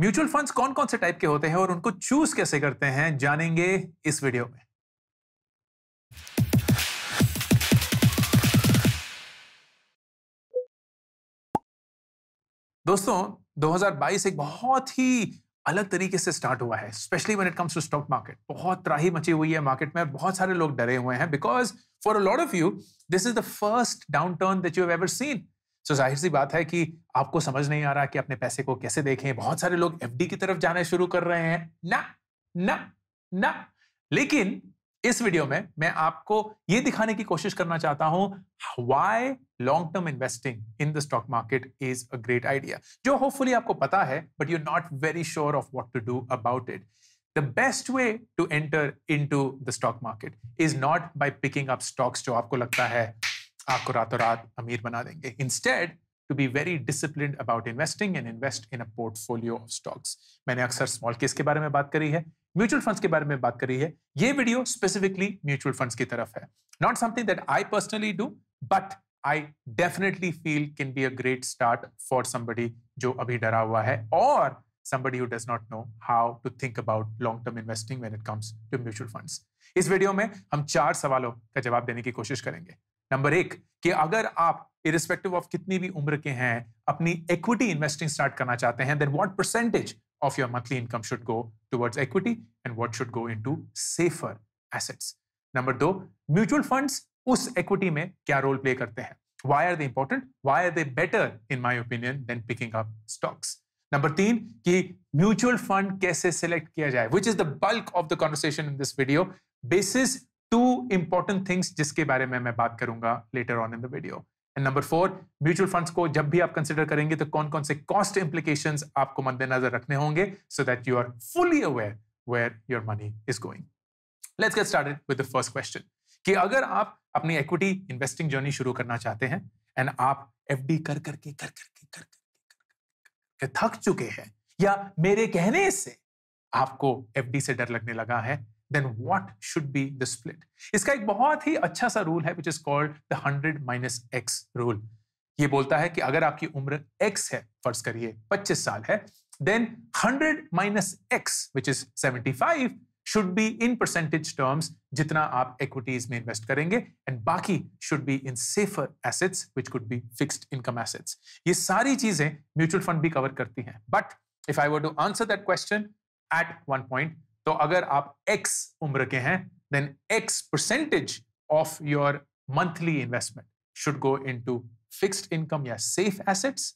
Mutual funds कौन कौन से टाइप के होते हैं और उनको चूज कैसे करते हैं जानेंगे इस वीडियो में दोस्तों 2022 एक बहुत ही अलग तरीके से स्टार्ट हुआ है specially when it comes to stock market बहुत त्राही मची हुई है मार्केट में बहुत सारे लोग डरे हुए हैं because for a lot of you this is the first downturn that you have ever seen so जाहिर सी बात है कि आपको समझ नहीं आ रहा कि अपने पैसे को कैसे देखें बहुत सारे लोग एफ की तरफ जाना शुरू कर रहे हैं ना ना ना लेकिन इस वीडियो में मैं आपको ये दिखाने की कोशिश करना चाहता हूं why long term investing in the stock market is a great idea जो होपफुली आपको पता है but you not very sure of what to do about it best way to enter into the stock market is not by picking up stocks जो आपको लगता है आपको रातों रात अमीर बना देंगे instead to be very discipline about investing and invest in a portfolio of stocks मैंने अक्सर स्मॉल केस के बारे में बात करी है म्यूचुअल फंड्स के बारे में बात करी है ये वीडियो स्पेसिफिकली म्यूचुअल फंड्स की तरफ है not something that I personally do but I definitely feel can be a great start for somebody जो अभी डरा हुआ है और somebody you does not know how to think about long term investing when it comes to mutual funds. इस वीडियो में हम चार सवालों का जवाब देने की कोशिश करेंगे नंबर एक कि अगर आप इरिस्पेक्टिव ऑफ कितनी भी उम्र के हैं अपनी इक्विटी इन्वेस्टिंग स्टार्ट करना चाहते हैं then what percentage of your monthly income should go towards equity and what should go into safer assets number दो म्यूचुअल फंड्स उस इक्विटी में क्या रोल प्ले करते हैं why are they important why are they better in my opinion than picking up stocks number तीन कि mutual fund कैसे select किया जाए which is the bulk of the conversation in this video basis two important things जिसके बारे में मैं बात करूंगा later on in the video and number four mutual funds को जब भी आप कंसिडर करेंगे तो कौन कौन से कॉस्ट इंप्लीकेशन आपको मद्देनजर रखने होंगे so that you are fully aware where your money is going let's get started with the first question कि अगर आप अपनी इक्विटी इन्वेस्टिंग जर्नी शुरू करना चाहते हैं एंड आप एफ डी कर करके कर करके कर करके कर, कर, कर, थक चुके हैं या मेरे कहने से आपको एफ से डर लगने लगा है then what should be the split इसका एक बहुत ही अच्छा सा रूल है which is called the hundred minus X rule ये बोलता है कि अगर आपकी उम्र x है फर्ज करिए 25 साल है then hundred minus X which is 75 should be in percentage terms जितना आप इक्विटीज में इन्वेस्ट करेंगे एंड बाकी should be in safer assets which could be fixed income assets ये सारी चीजें म्यूचुअल फंड भी कवर करती हैं but if I were to answer that question at one point तो अगर आप एक्स उम्र के हैं then X percentage of your monthly investment should go into fixed income या safe assets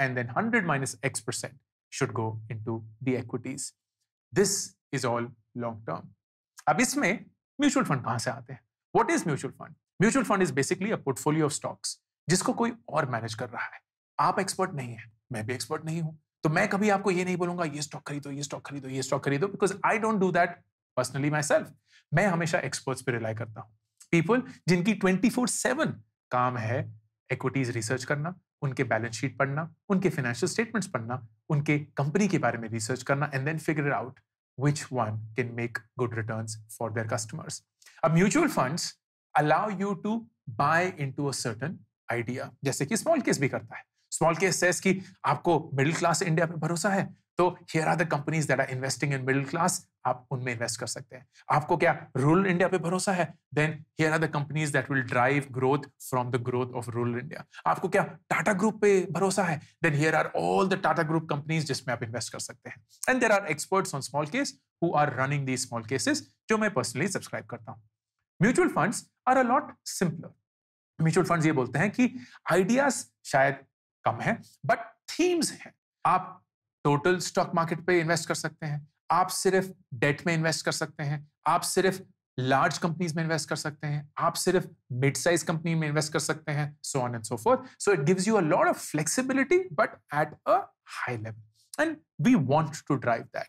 and then hundred minus X percent should go into the equities this is all long term अब इसमें mutual fund कहां से आते हैं what is mutual fund mutual fund is basically a portfolio of stocks जिसको कोई और manage कर रहा है आप एक्सपर्ट नहीं है मैं भी एक्सपर्ट नहीं हूं तो मैं कभी आपको ये नहीं बोलूंगा ये स्टॉक खरीदो ये स्टॉक खरीदो ये स्टॉक खरीदो because I don't do that personally myself मैं हमेशा एक्सपर्ट्स पर रिलाई करता हूँ पीपल जिनकी ट्वेंटी फोर सेवन काम है इक्विटीज रिसर्च करना उनके बैलेंस शीट पढ़ना उनके फाइनेंशियल स्टेटमेंट्स पढ़ना उनके कंपनी के बारे में रिसर्च करना and then figure out which one can make good return for their customers अब mutual funds allow you to buy into a certain idea जैसे कि स्मॉल केस भी करता है स्मॉल केस सेस की आपको मिडिल क्लास इंडिया पे भरोसा है तो here are the companies that are investing in middle class आप उनमें इन्वेस्ट कर सकते हैं आपको क्या रूरल इंडिया पे भरोसा है then here are the companies that will drive growth from the growth of rural India आपको क्या टाटा ग्रुप पे भरोसा है then here are all the Tata group companies जिसमें आप इन्वेस्ट कर सकते हैं and there are experts on small case who are running these small cases जो मैं पर्सनली सब्सक्राइब करता हूँ mutual funds are a lot simpler mutual funds ये बोलते हैं कि आइडियाज शायद कम है बट थीम्स हैं आप टोटल स्टॉक मार्केट पे इन्वेस्ट कर सकते हैं आप सिर्फ डेट में इन्वेस्ट कर सकते हैं आप सिर्फ लार्ज कंपनीज में इन्वेस्ट कर सकते हैं आप सिर्फ मिड साइज कंपनी में इन्वेस्ट कर सकते हैं so on and so forth so it gives you a lot of flexibility but at a high level and we want to drive that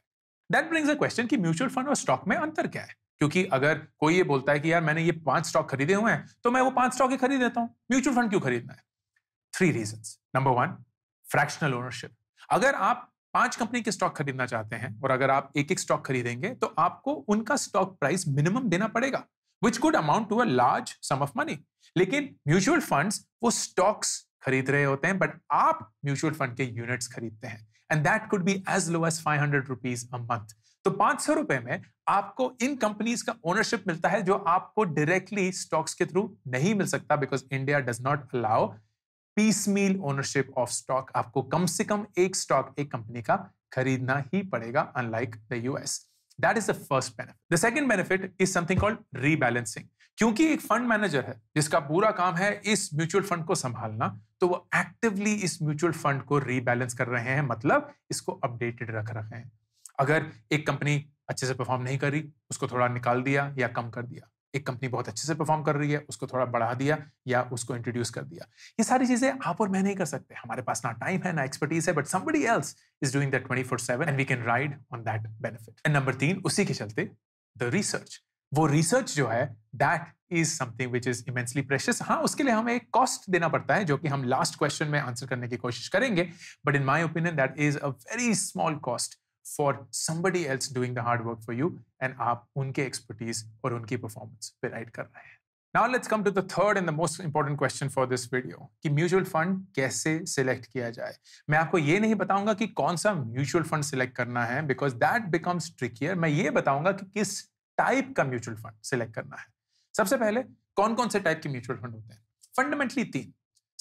that brings a question कि mutual fund और stock में अंतर क्या है क्योंकि अगर कोई ये बोलता है कि यार मैंने ये पांच स्टॉक खरीदे हुए हैं तो मैं वो पांच स्टॉक ही खरीद देता हूँ म्यूचुअल फंड क्यों खरीदना है three reason number one fractional ownership अगर आप पांच कंपनी के स्टॉक खरीदना चाहते हैं और अगर आप एक एक स्टॉक खरीदेंगे तो आपको उनका स्टॉक प्राइस मिनिमम देना पड़ेगा which good amount to a large sum of money लेकिन म्यूचुअल फंड्स वो स्टॉक्स खरीद रहे होते हैं बट आप म्यूचुअल फंड के यूनिट्स खरीदते हैं and that could be as low as five hundred rupees a month तो पांच सौ रुपए में आपको इन कंपनीज का ओनरशिप मिलता है जो आपको डायरेक्टली स्टॉक्स के थ्रू नहीं मिल सकता because India does not allow piecemeal ownership of stock आपको कम से कम एक स्टॉक एक कंपनी का खरीदना ही पड़ेगा unlike the US that is the first benefit the second benefit is something called rebalancing क्योंकि एक फंड मैनेजर है जिसका पूरा काम है इस म्यूचुअल फंड को संभालना तो वो एक्टिवली इस म्यूचुअल फंड को रीबैलेंस कर रहे हैं मतलब इसको अपडेटेड रख रहे हैं अगर एक कंपनी अच्छे से परफॉर्म नहीं कर रही उसको थोड़ा निकाल दिया या कम कर दिया एक कंपनी बहुत अच्छे से परफॉर्म कर रही है उसको थोड़ा बढ़ा दिया या उसको इंट्रोड्यूस कर दिया ये सारी चीजें आप और मैं नहीं कर सकते हमारे पास ना टाइम है ना एक्सपर्टीज है but somebody else is doing that twenty four seven and we can ride on that benefit and number तीन उसी के चलते द रिसर्च वो रिसर्च जो है that is something which is immensely precious हाँ उसके लिए हमें एक कॉस्ट देना पड़ता है जो कि हम लास्ट क्वेश्चन में आंसर करने की कोशिश करेंगे but in my opinion that is a very small cost for somebody else doing the hard work for you and आप उनके एक्सपर्टीज और उनकी परफॉर्मेंस पे राइड कर रहे हैं now let's come to the third and the most important question for this video कि mutual fund कैसे सिलेक्ट किया जाए मैं आपको ये नहीं बताऊंगा कि कौन सा म्यूचुअल फंड सिलेक्ट करना है बिकॉज दैट बिकम्स ट्रिकियर मैं ये बताऊंगा कि किस टाइप का म्यूचुअल फंड सिलेक्ट करना है सबसे पहले कौन कौन से टाइप के म्यूचुअल फंड होते हैं फंडामेंटली तीन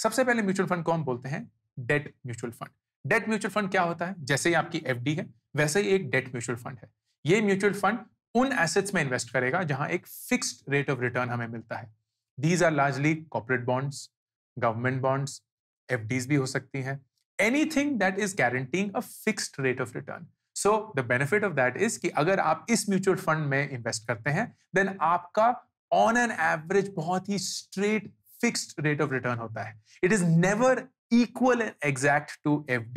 सबसे पहले म्यूचुअल फंड कौन बोलते हैं debt mutual fund debt mutual fund क्या होता है जैसे ही आपकी एफ है वैसे ही एक डेट म्यूचुअल फंड है ये म्यूचुअल फंड उन एसेट्स में इन्वेस्ट करेगा जहां एक फिक्स्ड रेट ऑफ रिटर्न हमें मिलता है these are largely corporate bonds government bonds F भी हो सकती हैं anything that is guaranteeing a fixed rate of return so the benefit of that is कि अगर आप इस म्यूचुअल फंड में इन्वेस्ट करते हैं देन आपका ऑन एन एवरेज बहुत ही straight fixed rate of return होता है it is never equal and exact to F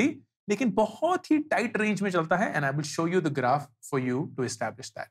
लेकिन बहुत ही टाइट रेंज में चलता है and I will show you the graph for you to establish that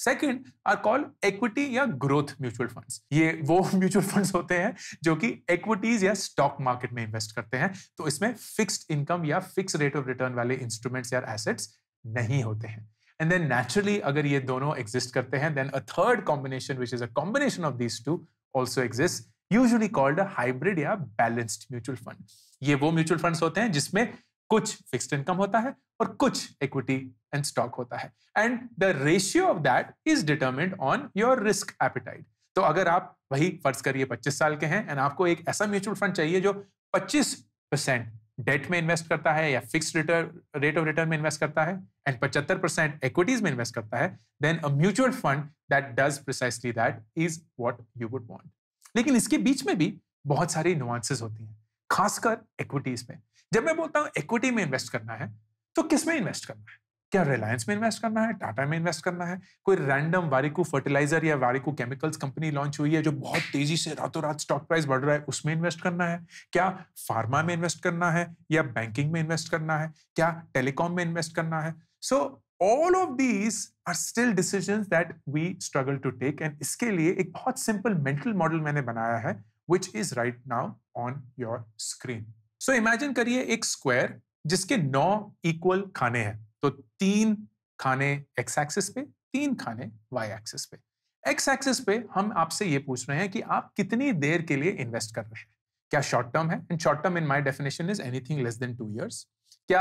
second are called equity या growth mutual funds ये वो म्यूचुअल फंड्स होते हैं जो कि इक्विटीज या स्टॉक मार्केट में इन्वेस्ट करते हैं तो इसमें फिक्स्ड इनकम या फिक्स रेट ऑफ रिटर्न वाले इंस्ट्रूमेंट्स या एसेट्स नहीं होते हैं एंड देन नेचुरली अगर ये दोनों एग्जिस्ट करते हैं then a third combination which is a combination of these two also exist usually called hybrid या बैलेंस्ड म्यूचुअल फंड ये वो म्यूचुअल फंड होते हैं जिसमें कुछ फिक्स्ड इनकम होता है और कुछ इक्विटी एंड स्टॉक होता है and the ratio of that is determined on your risk appetite तो अगर आप वही फर्ज करिए 25 साल के हैं एंड आपको एक ऐसा म्यूचुअल फंड चाहिए जो 25 परसेंट डेट में इन्वेस्ट करता है या fix return rate of return में इन्वेस्ट करता है एंड पचहत्तर परसेंट इक्विटीज में इन्वेस्ट करता है then a mutual fund that does precisely that is what you would want लेकिन इसके बीच में भी बहुत सारी नुआंसेस होती हैं खासकर इक्विटीज में जब मैं बोलता हूँ इक्विटी में इन्वेस्ट करना है तो किस में इन्वेस्ट करना है क्या रिलायंस में इन्वेस्ट करना है टाटा में इन्वेस्ट करना है कोई रैंडम वारिकू फर्टिलाइजर या वारिकू केमिकल्स कंपनी लॉन्च हुई है जो बहुत तेजी से रातों रात स्टॉक प्राइस बढ़ रहा है उसमें इन्वेस्ट करना है क्या फार्मा में इन्वेस्ट करना है या बैंकिंग में इन्वेस्ट करना है क्या टेलीकॉम में इन्वेस्ट करना है so so, all of these are still decision that we struggle to take and इसके लिए एक बहुत सिंपल मेंटल मॉडल मैंने बनाया है which is right now on your screen so imagine करिए एक स्क्वायर जिसके नौ इक्वल खाने हैं तो तीन खाने एक्स एक्सिस पे तीन खाने वाई एक्सिस पे एक्स एक्सिस पे हम आपसे ये पूछ रहे हैं कि आप कितनी देर के लिए इन्वेस्ट कर रहे हैं क्या शॉर्ट टर्म है and short term in my definition is anything less than two years क्या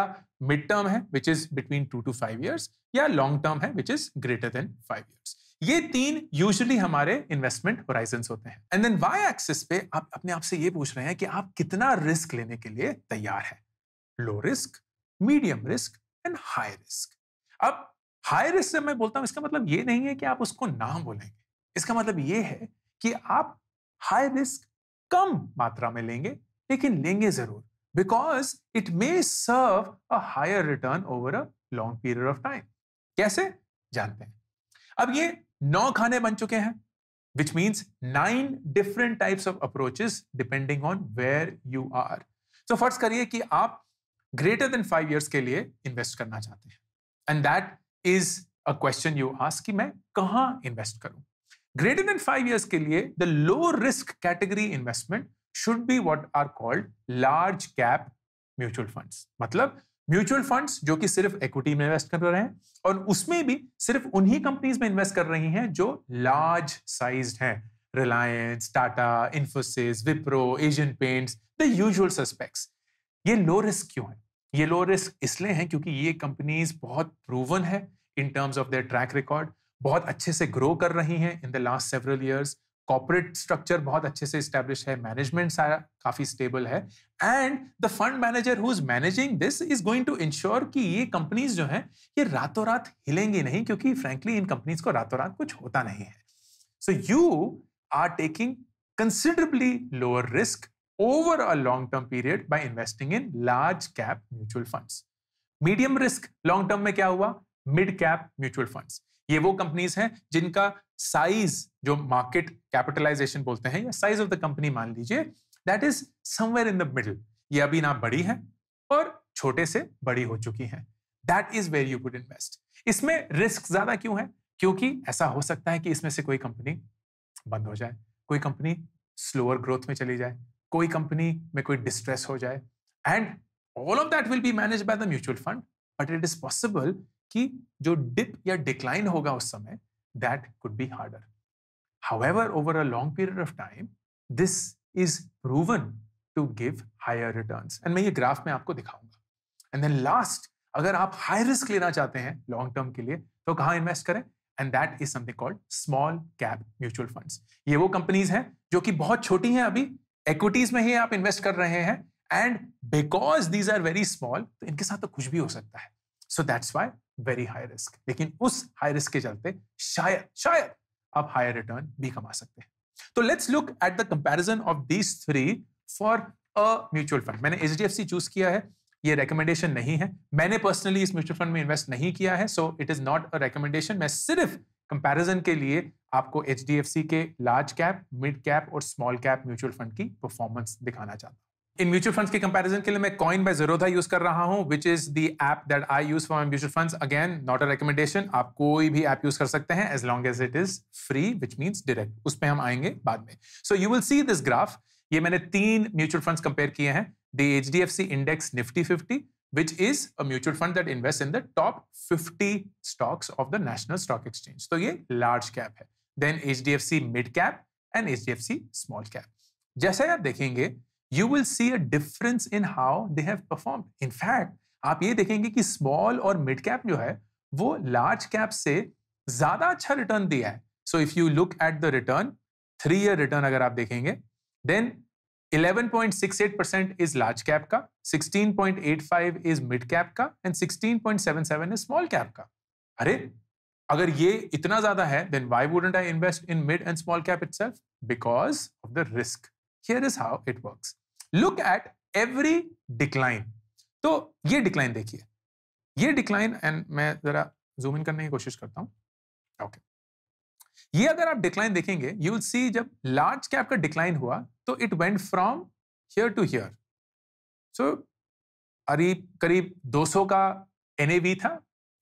मिड टर्म है which is between two two five years या लॉन्ग टर्म है which is greater than five years ये तीन usually हमारे investment horizon होते हैं and then Y axis पे आप अपने आप से ये पूछ रहे हैं कि आप कितना रिस्क लेने के लिए तैयार है low risk medium risk and high risk अब हाई रिस्क जब मैं बोलता हूं इसका मतलब ये नहीं है कि आप उसको ना बोलेंगे इसका मतलब ये है कि आप हाई रिस्क कम मात्रा में लेंगे लेकिन लेंगे जरूर because it may serve a higher return over a long period of time कैसे जानते हैं अब ये नौ खाने बन चुके हैं which means nine different types of approaches depending on where you are so फर्ज करिए कि आप ग्रेटर देन फाइव ईयर्स के लिए इन्वेस्ट करना चाहते हैं and that is a question you ask कि मैं कहाँ इन्वेस्ट करूं ग्रेटर देन फाइव ईयर्स के लिए the low risk category investment should be what are called large cap mutual fund मतलब म्यूचुअल फंड्स जो कि सिर्फ इक्विटी में इन्वेस्ट कर रहे हैं और उसमें भी सिर्फ उन्हीं कंपनीज में इन्वेस्ट कर रही हैं जो लार्ज साइज हैं Reliance Tata Infosys Wipro Asian Paints the usual suspects ये लो रिस्क क्यों है ये लो रिस्क इसलिए हैं क्योंकि ये कंपनीज बहुत प्रूवन है in terms of their track record बहुत अच्छे से ग्रो कर रही हैं in the last several years corporate structure बहुत अच्छे से स्टैब्लिश है मैनेजमेंट सारा काफी स्टेबल है and the fund manager who is managing this is going to ensure कि ये कंपनीज जो हैं ये रातों रात हिलेंगी नहीं क्योंकि फ्रेंकली इन कंपनीज को रातों रात कुछ होता नहीं है so you are taking considerably lower risk over a long term period by investing in large cap mutual funds. Medium risk long term में क्या हुआ मिड कैप म्यूचुअल फंड्स ये वो कंपनीज हैं जिनका साइज जो मार्केट कैपिटलाइजेशन बोलते हैं या साइज ऑफ द कंपनी मान लीजिए that is somewhere in the middle ये अभी ना बड़ी है और छोटे से बड़ी हो चुकी है that is where you good invest इसमें रिस्क ज्यादा क्यों है क्योंकि ऐसा हो सकता है कि इसमें से कोई कंपनी बंद हो जाए कोई कंपनी स्लोअर ग्रोथ में चली जाए कोई कंपनी में कोई डिस्ट्रेस हो जाए and all of that will be manage by the mutual fund but it is possible कि जो डिप या डिक्लाइन होगा उस समय that could be harder however over a long period of time this is proven to give higher return and मैं ये graph में आपको दिखाऊंगा एंड देन लास्ट अगर आप हाई रिस्क लेना चाहते हैं लॉन्ग टर्म के लिए तो कहां इन्वेस्ट करें and that is something called small cap mutual funds ये वो कंपनीज हैं जो कि बहुत छोटी हैं अभी इक्विटीज में ही आप इन्वेस्ट कर रहे हैं and because these are very small तो इनके साथ तो कुछ भी हो सकता है so that's why very high risk लेकिन उस हाई रिस्क के चलते शायद शायद आप हायर रिटर्न भी कमा सकते हैं तो let's look at the comparison of these three for a mutual fund मैंने एच चूज किया है ये रिकमेंडेशन नहीं है मैंने पर्सनली इस म्यूचुअल फंड में इन्वेस्ट नहीं किया है so it is not a recommendation मैं सिर्फ कंपैरिजन के लिए आपको एच के लार्ज कैप मिड कैप और स्मॉल कैप म्यूचुअल फंड की परफॉर्मेंस दिखाना चाहता हूँ इन म्यूचुअल फंड्स के कंपैरिजन के लिए मैं कॉइन बाय जीरोधा यूज कर रहा हूं which is the app that I use for mutual funds again not a recommendation आप कोई भी ऐप यूज कर सकते हैं as long as it is free which means direct उस पर हम आएंगे बाद में so you will see this graph ये मैंने तीन म्यूचुअल फंड्स कंपेयर किए हैं the H D F C index Nifty fifty which is a mutual fund that invest in the top fifty stocks of the national stock exchange तो ये large cap है then HDFC mid cap and HDFC small cap जैसे आप देखेंगे you will see a difference in how they have perform in fact आप ये देखेंगे कि स्मॉल और मिड कैप जो है वो लार्ज कैप से ज्यादा अच्छा रिटर्न दिया है so if you look at the return three year return अगर आप देखेंगे then 11.68 percent is large cap का 16.85 इज मिड कैप का एंड 16.77 इज स्मॉल कैप का अरे अगर ये इतना ज्यादा है then why wouldn't I invest in mid and small cap it because of the risk here is how it works look at every decline तो ये डिक्लाइन देखिए ये डिक्लाइन एंड मैं जरा जूम इन करने की कोशिश करता हूं ओके okay. ये अगर आप डिक्लाइन देखेंगे यू विल सी जब लार्ज कैप का डिक्लाइन हुआ तो it went from here to here so करीब करीब 200 का एन था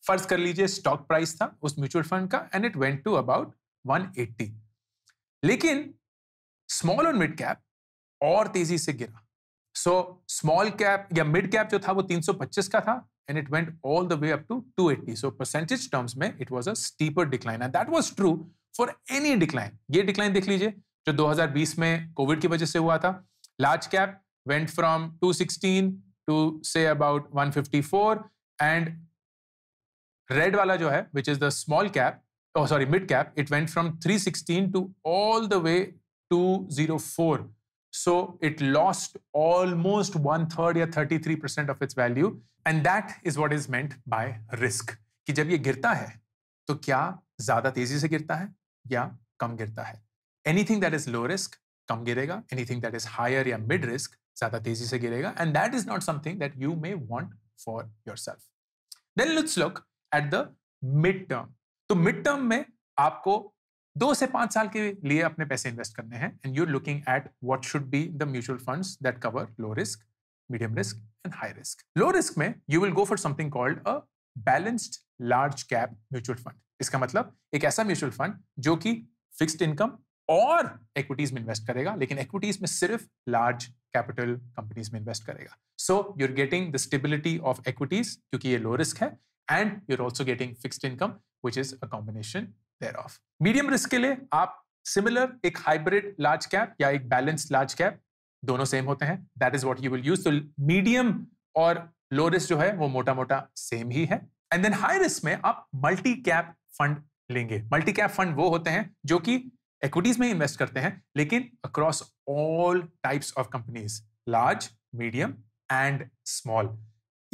फर्ज कर लीजिए स्टॉक प्राइस था उस म्यूचुअल फंड का and it went to about 180 लेकिन स्मॉल और मिड कैप और तेजी से गिरा सो स्मॉल कैप या मिड कैप जो था वो 325 का था and it went all the way up to 280 so percentage terms में it was a steeper decline and that was true for any decline ये डिक्लाइन देख लीजिए जो 2020 में कोविड की वजह से हुआ था large cap went from 216 to से अबाउट 154 एंड रेड वाला जो है which is the small cap sorry mid cap it went from 316 to all the way 204 So it lost almost one third या 33% of its value. And that is what is meant by risk. कि जब ये गिरता है तो क्या ज्यादा तेजी से गिरता है या कम गिरता है anything that is low risk कम गिरेगा anything दैट इज हायर या मिड रिस्क ज्यादा तेजी से गिरेगा and that is not something that you may want for yourself then look look at the mid term तो मिड टर्म में आपको दो से पांच साल के लिए अपने पैसे इन्वेस्ट करने हैं and you're looking at what should be the mutual funds that cover low risk medium risk and high risk low risk में you will go for something called a balanced large cap mutual fund इसका मतलब एक ऐसा mutual fund जो कि fixed income और equities में invest करेगा लेकिन इक्विटीज में सिर्फ लार्ज कैपिटल कंपनीज में इन्वेस्ट करेगा so you're getting the stability of equities क्योंकि ये लो रिस्क है and you're also getting fixed income which is a combination thereof medium risk के लिए आप सिमिलर एक हाइब्रिड लार्ज कैप या एक बैलेंस्ड लार्ज कैप दोनों सेम होते हैं that is what you will use medium और लो रिस्क जो है वो मोटा मोटा सेम ही है एंड देन हाई रिस्क में आप मल्टी कैप फंड लेंगे मल्टी कैप फंड वो होते हैं जो कि इक्विटीज में इन्वेस्ट करते हैं लेकिन across all types of companies large medium and small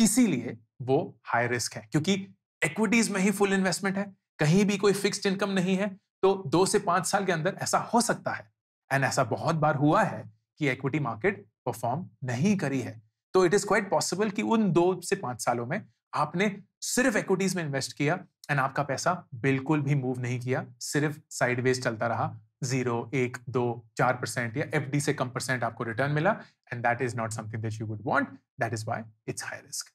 इसीलिए वो हाई रिस्क है क्योंकि इक्विटीज में ही फुल इन्वेस्टमेंट है कहीं भी कोई फिक्स्ड इनकम नहीं है तो दो से पांच साल के अंदर ऐसा हो सकता है एंड ऐसा बहुत बार हुआ है कि एक्विटी मार्केट परफॉर्म नहीं करी है तो इट इज क्वाइट पॉसिबल कि उन दो से पांच सालों में आपने सिर्फ एक्विटीज में इन्वेस्ट किया एंड आपका पैसा बिल्कुल भी मूव नहीं किया सिर्फ साइडवेज चलता रहा जीरो एक दो चार परसेंट या एफ से कम परसेंट आपको रिटर्न मिला and that is not something that you would want that is why it's high risk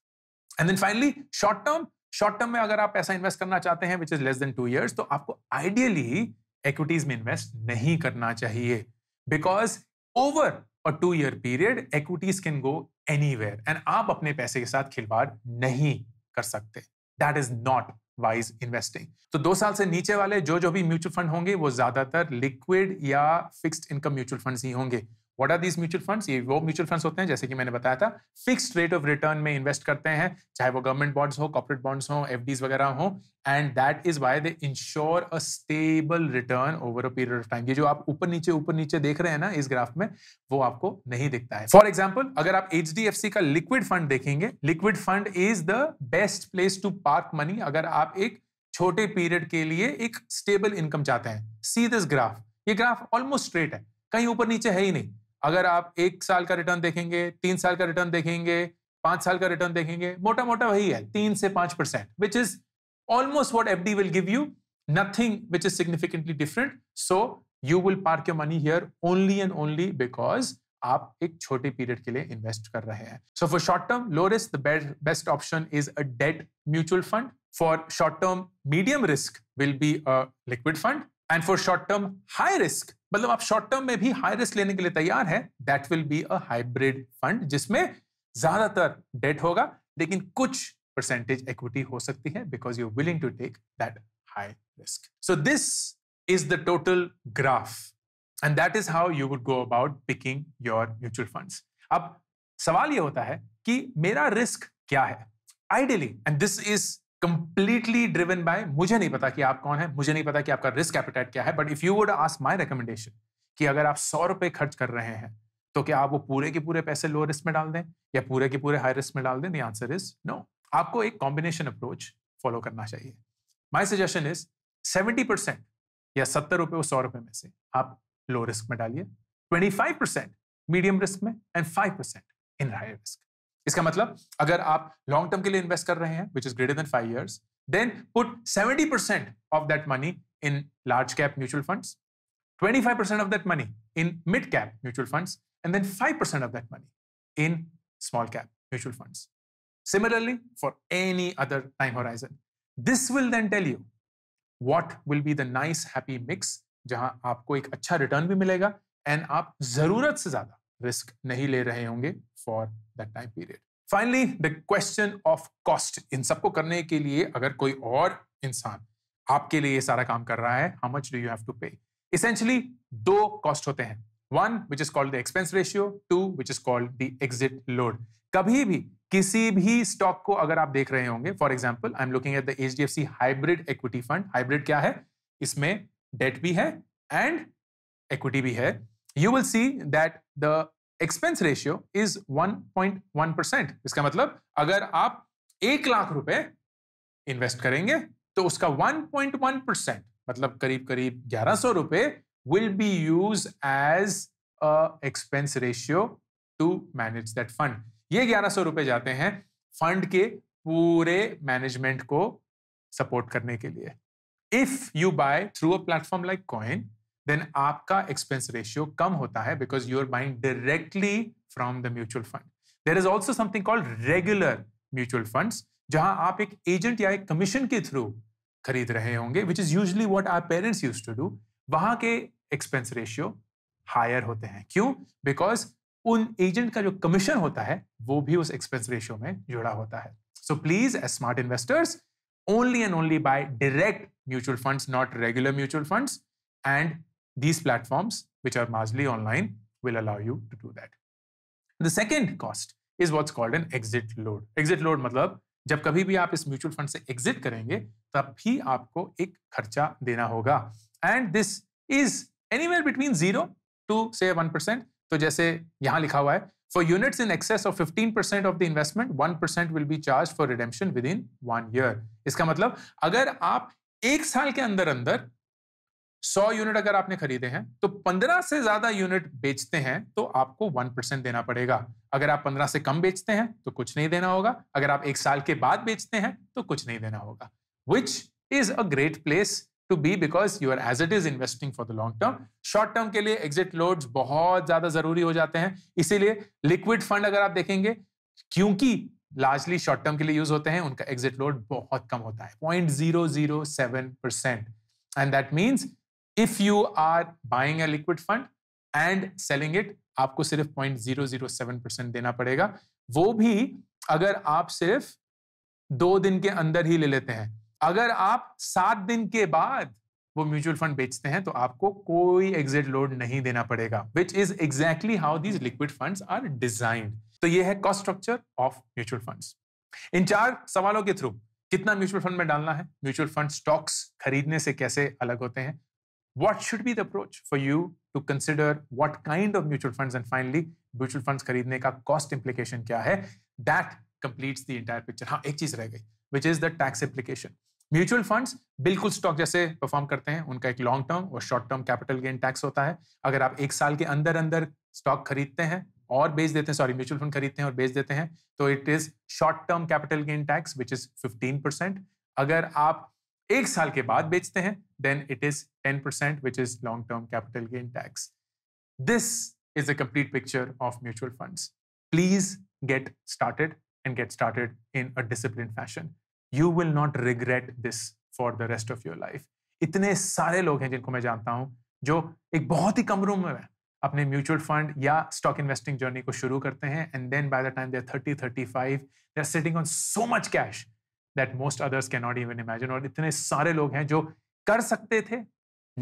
and then finally short term short term में अगर आप पैसा इन्वेस्ट करना चाहते हैं which is less than two years तो आपको आइडियली इक्विटीज में इन्वेस्ट नहीं करना चाहिए because over a two year period equities can go any and आप अपने पैसे के साथ खिलवाड़ नहीं कर सकते that is not wise investing तो दो साल से नीचे वाले जो जो भी म्यूचुअल फंड होंगे वो ज्यादातर लिक्विड या फिक्स्ड इनकम म्यूचुअल फंड ही होंगे what are these mutual funds ये वो म्यूचुअल फंड्स होते हैं जैसे कि मैंने बताया था फिक्स रेट ऑफ रिटर्न में इन्वेस्ट करते हैं चाहे वो गवर्नमेंट बॉन्ड्स हो कॉपोरेट बॉन्ड्स हो एफ वगैरह हो and that is why they ensure a stable return over a period of time ये जो आप ऊपर नीचे ऊपर नीचे देख रहे हैं ना इस ग्राफ में वो आपको नहीं दिखता है फॉर एग्जाम्पल अगर आप एच डी एफ सी का लिक्विड फंड देखेंगे liquid fund is the best place to park money अगर आप एक छोटे पीरियड के लिए एक स्टेबल इनकम चाहते हैं सी दिस ग्राफ ये ग्राफ ऑलमोस्ट स्ट्रेट है कहीं ऊपर नीचे है ही नहीं अगर आप एक साल का रिटर्न देखेंगे तीन साल का रिटर्न देखेंगे पांच साल का रिटर्न देखेंगे मोटा मोटा वही है तीन से पांच percent which is almost what F D will give you nothing which is significantly different so you will park your money here only and only because आप एक छोटे पीरियड के लिए इन्वेस्ट कर रहे हैं so for short term low risk best option is a debt mutual fund for short term medium risk will be a liquid fund and for short term high risk मतलब आप short term में भी high risk लेने के लिए तैयार हैं that will be a hybrid fund जिसमें ज्यादातर डेट होगा लेकिन कुछ परसेंटेज इक्विटी हो सकती है because you willing to take that high risk so this is the total graph and that is how you would go about picking your mutual fund अब सवाल ये होता है कि मेरा रिस्क क्या है ideally and this is completely driven by मुझे नहीं पता कि आप कौन है मुझे नहीं पता कि आपका रिस्क एपिटाइट क्या है but if you would ask my recommendation कि अगर आप सौ रुपए खर्च कर रहे हैं तो क्या आप वो पूरे के पूरे पैसे लो रिस्क में डाल दें या पूरे के पूरे हाई रिस्क में डाल दें आंसर इज नो आपको एक कॉम्बिनेशन अप्रोच फॉलो करना चाहिए my suggestion is seventy percent या सत्तर रुपये सौ रुपए में से आप लो रिस्क में डालिए twenty five percent medium risk में and five percent in high risk इसका मतलब अगर आप लॉन्ग टर्म के लिए इन्वेस्ट कर रहे हैं which is greater than five years then put seventy percent of that money in large cap mutual fund twenty five percent of that money in mid cap mutual fund and then five percent of that money in small cap mutual fund similarly for any other time horizon this will then tell you what will be the nice happy mix जहां आपको एक अच्छा return भी मिलेगा and आप जरूरत से ज्यादा रिस्क नहीं ले रहे होंगे for that time period finally the question of cost in सबको करने के लिए अगर कोई और इंसान आपके लिए ये सारा काम कर रहा है how much do you have to pay essentially दो कॉस्ट होते हैं one which is called the expense ratio two which is called the exit load कभी भी किसी भी स्टॉक को अगर आप देख रहे होंगे for example I am looking at the H D F C hybrid equity fund hybrid क्या है इसमें डेट भी है एंड इक्विटी भी है you will see that the expense ratio is 1.1 percent इसका मतलब अगर आप एक लाख रुपए इन्वेस्ट करेंगे तो उसका 1.1 परसेंट मतलब करीब करीब ग्यारह सौ रुपए will be use as expense ratio to manage that fund ये ग्यारह सौ रुपए जाते हैं फंड के पूरे मैनेजमेंट को सपोर्ट करने के लिए if you buy through a platform like Coin then आपका एक्सपेंस रेशियो कम होता है because you are buying directly from the mutual fund there is also something called regular mutual fund जहां आप एक एजेंट या एक कमीशन के थ्रू खरीद रहे होंगे which is usually what our parents use to do वहां के एक्सपेंस रेशियो हायर होते हैं क्यों बिकॉज उन एजेंट का जो कमीशन होता है वो भी उस एक्सपेंस रेशियो में जुड़ा होता है so please as smart investors only and only buy direct mutual funds not regular mutual funds and These platforms, which are largely online, will allow you to do that. The second cost is what's called an exit load. Exit load मतलब जब कभी भी आप इस mutual fund से exit करेंगे तब भी आपको एक खर्चा देना होगा and this is anywhere between zero to से वन परसेंट तो जैसे यहां लिखा हुआ है For units in excess of 15% of the investment, 1% will be charged for redemption within one year. इसका मतलब अगर आप एक साल के अंदर अंदर सौ यूनिट अगर आपने खरीदे हैं तो पंद्रह से ज्यादा यूनिट बेचते हैं तो आपको वन परसेंट देना पड़ेगा अगर आप पंद्रह से कम बेचते हैं तो कुछ नहीं देना होगा अगर आप एक साल के बाद बेचते हैं तो कुछ नहीं देना होगा which is a great place to be because you are as it is investing for the long term short term के लिए एग्जिट लोड्स बहुत ज्यादा जरूरी हो जाते हैं इसीलिए लिक्विड फंड अगर आप देखेंगे क्योंकि लार्जली शॉर्ट टर्म के लिए यूज होते हैं उनका एग्जिट लोड बहुत कम होता है point zero zero seven percent and that means if you are buying a liquid fund and selling it आपको सिर्फ point zero zero seven percent देना पड़ेगा वो भी अगर आप सिर्फ दो दिन के अंदर ही ले लेते हैं अगर आप सात दिन के बाद वो म्यूचुअल फंड बेचते हैं तो आपको कोई एग्जिट लोड नहीं देना पड़ेगा which is exactly how these liquid funds are designed तो ये है cost structure of mutual funds इन चार सवालों के थ्रू कितना म्यूचुअल फंड में डालना है म्यूचुअल फंड स्टॉक्स खरीदने से कैसे अलग होते हैं what should be the approach for you to consider what kind of mutual funds and finally mutual funds खरीदने का कॉस्ट इम्प्लीकेशन क्या है that completes the entire picture हाँ एक चीज रह गई which is the tax implication mutual funds बिल्कुल स्टॉक जैसे परफॉर्म करते हैं उनका एक लॉन्ग टर्म और short term capital gain tax होता है अगर आप एक साल के अंदर अंदर स्टॉक खरीदते हैं और बेच देते हैं सॉरी म्यूचुअल फंड खरीदते हैं और बेच देते हैं तो it is short term capital gain tax which is fifteen percent अगर आप एक साल के बाद बेचते हैं then it is ten percent which is long term capital gain tax this is a complete picture of mutual fund please get started and get started in a discipline fashion you will not regret this for the rest of your life इतने सारे लोग हैं जिनको मैं जानता हूं जो एक बहुत ही कम रूम में है अपने म्यूचुअल फंड या स्टॉक इन्वेस्टिंग जर्नी को शुरू करते हैं and then by the time they are thirty thirty five they are sitting on so much cash that most others can not even imagine और इतने सारे लोग हैं जो कर सकते थे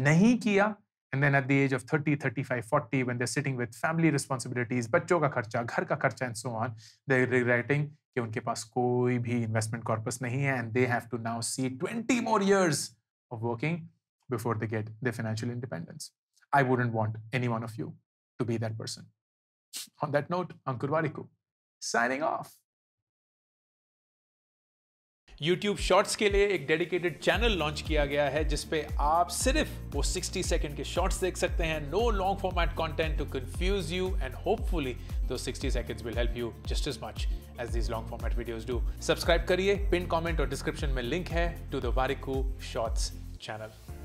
नहीं किया and then at the age of thirty thirty five forty one they sitting with family responsibilities बच्चों का खर्चा घर का खर्चा and so on they regretting कि उनके पास कोई भी इन्वेस्टमेंट कॉर्पस नहीं है and they have to now see twenty more years of working before they get the financial independence I wouldn't want any one of you to be that person On that note, Ankur Variku, signing off. YouTube shorts के लिए एक dedicated channel launch किया गया है जिसपे आप सिर्फ वो 60 सेकेंड के शॉर्ट्स देख सकते हैं no long format content to confuse you and hopefully दो 60 seconds will help you just as much as these long format videos do subscribe करिए पिन कॉमेंट और डिस्क्रिप्शन में लिंक है to the Warikoo shorts channel